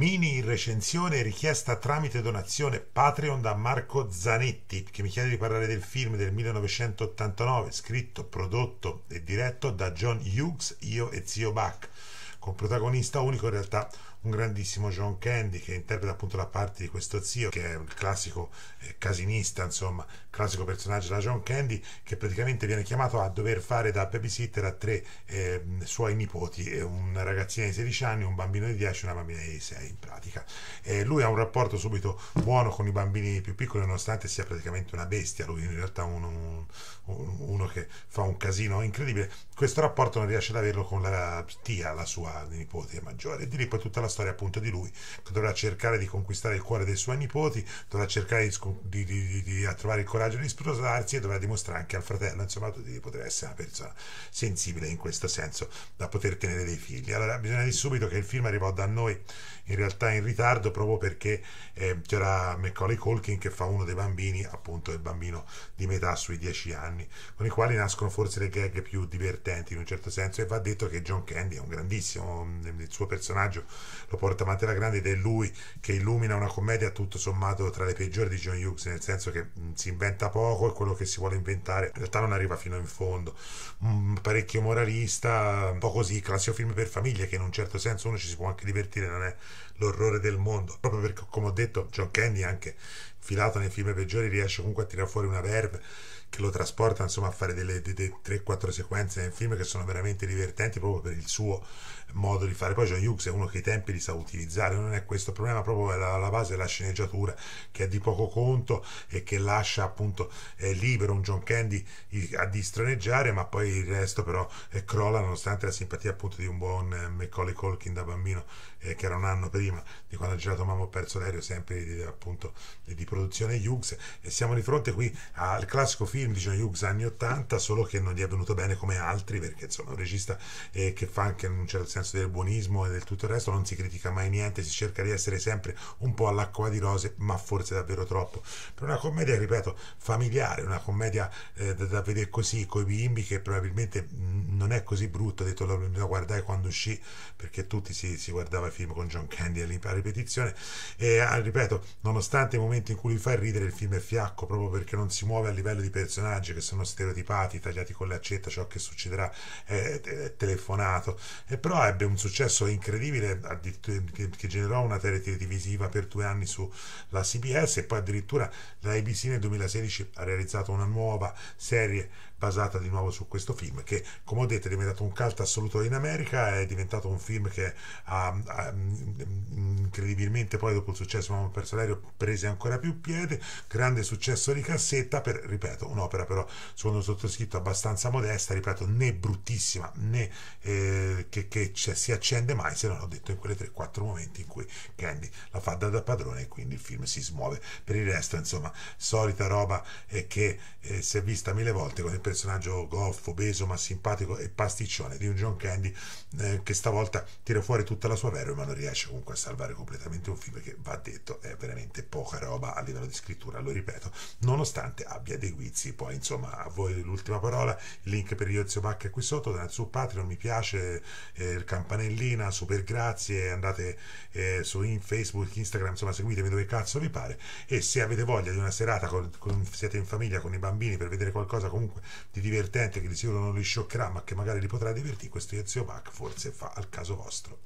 Mini recensione richiesta tramite donazione Patreon da Marco Zanetti che mi chiede di parlare del film del 1989 scritto, prodotto e diretto da John Hughes, io e zio Bach con protagonista unico in realtà un grandissimo John Candy che interpreta appunto la parte di questo zio che è un classico eh, casinista insomma classico personaggio della John Candy che praticamente viene chiamato a dover fare da babysitter a tre eh, suoi nipoti un ragazzino di 16 anni un bambino di 10 e una bambina di 6 in pratica eh, lui ha un rapporto subito buono con i bambini più piccoli nonostante sia praticamente una bestia lui in realtà un, un, uno che fa un casino incredibile questo rapporto non riesce ad averlo con la tia la sua sua nipote maggiore e di lì poi tutta la storia appunto di lui che dovrà cercare di conquistare il cuore dei suoi nipoti dovrà cercare di, di, di, di trovare il coraggio di sposarsi e dovrà dimostrare anche al fratello insomma di poter essere una persona sensibile in questo senso da poter tenere dei figli allora bisogna dire subito che il film arrivò da noi in realtà in ritardo proprio perché eh, c'era Macaulay Colkin che fa uno dei bambini appunto il bambino di metà sui dieci anni con i quali nascono forse le gag più divertenti in un certo senso e va detto che John Candy è un grandissimo bellissimo, mm, il suo personaggio lo porta avanti alla grande ed è lui che illumina una commedia tutto sommato tra le peggiori di John Hughes, nel senso che mm, si inventa poco e quello che si vuole inventare in realtà non arriva fino in fondo. parecchio moralista, un po' così, classico film per famiglie che in un certo senso uno ci si può anche divertire, non è l'orrore del mondo, proprio perché come ho detto John Candy anche filato nei film peggiori riesce comunque a tirare fuori una verve che lo trasporta insomma a fare delle, delle 3-4 sequenze nel film che sono veramente divertenti proprio per il suo modo di fare poi John Hughes è uno che i tempi li sa utilizzare non è questo il problema proprio la, la base della sceneggiatura che è di poco conto e che lascia appunto è libero un John Candy a distroneggiare ma poi il resto però eh, crolla nonostante la simpatia appunto di un buon eh, Macaulay Colkin da bambino eh, che era un anno prima di quando ha girato Mamma ho perso l'aereo sempre di, eh, appunto di produzione Hughes e siamo di fronte qui al classico film di John Hughes anni 80 solo che non gli è venuto bene come altri perché insomma è un regista eh, che fa anche in un certo senso del buonismo e del tutto il resto non si critica mai niente si cerca di essere sempre un po' all'acqua di rose ma forse davvero troppo per una commedia ripeto familiare una commedia eh, da, da, vedere così coi bimbi che probabilmente mm, non è così brutto detto lo, lo guardai quando uscì perché tutti si, si guardava il film con John Candy a ripetizione e ah, ripeto nonostante i momenti in cui fa ridere il film è fiacco proprio perché non si muove a livello di personaggi che sono stereotipati, tagliati con le accette, ciò che succederà è, è telefonato. E però ebbe un successo incredibile che, che generò una serie televisiva per due anni sulla CBS e poi addirittura la ABC nel 2016 ha realizzato una nuova serie basata di nuovo su questo film che come ho detto è diventato un cult assoluto in America è diventato un film che ha, ha mm, mm, incredibilmente poi dopo il successo di Mamma per prese ancora più più piede, grande successo di cassetta per, ripeto, un'opera però secondo sottoscritto abbastanza modesta, ripeto, né bruttissima né eh, che, che si accende mai, se non ho detto in quelle 3-4 momenti in cui Candy la fa da, da padrone e quindi il film si smuove. Per il resto, insomma, solita roba eh, che eh, si è vista mille volte con il personaggio goffo, beso ma simpatico e pasticcione di un John Candy eh, che stavolta tira fuori tutta la sua verve ma non riesce comunque a salvare completamente un film che va detto è veramente poca roba a livello di scrittura, lo ripeto, nonostante abbia dei guizzi. Poi, insomma, a voi l'ultima parola, il link per Iozio Mac è qui sotto, su Patreon mi piace, eh, campanellina, super grazie, andate eh, su in Facebook, Instagram, insomma, seguitemi dove cazzo vi pare e se avete voglia di una serata, con, con, siete in famiglia con i bambini per vedere qualcosa comunque di divertente che di sicuro non li scioccherà ma che magari li potrà divertire, questo Iozio Mac forse fa al caso vostro.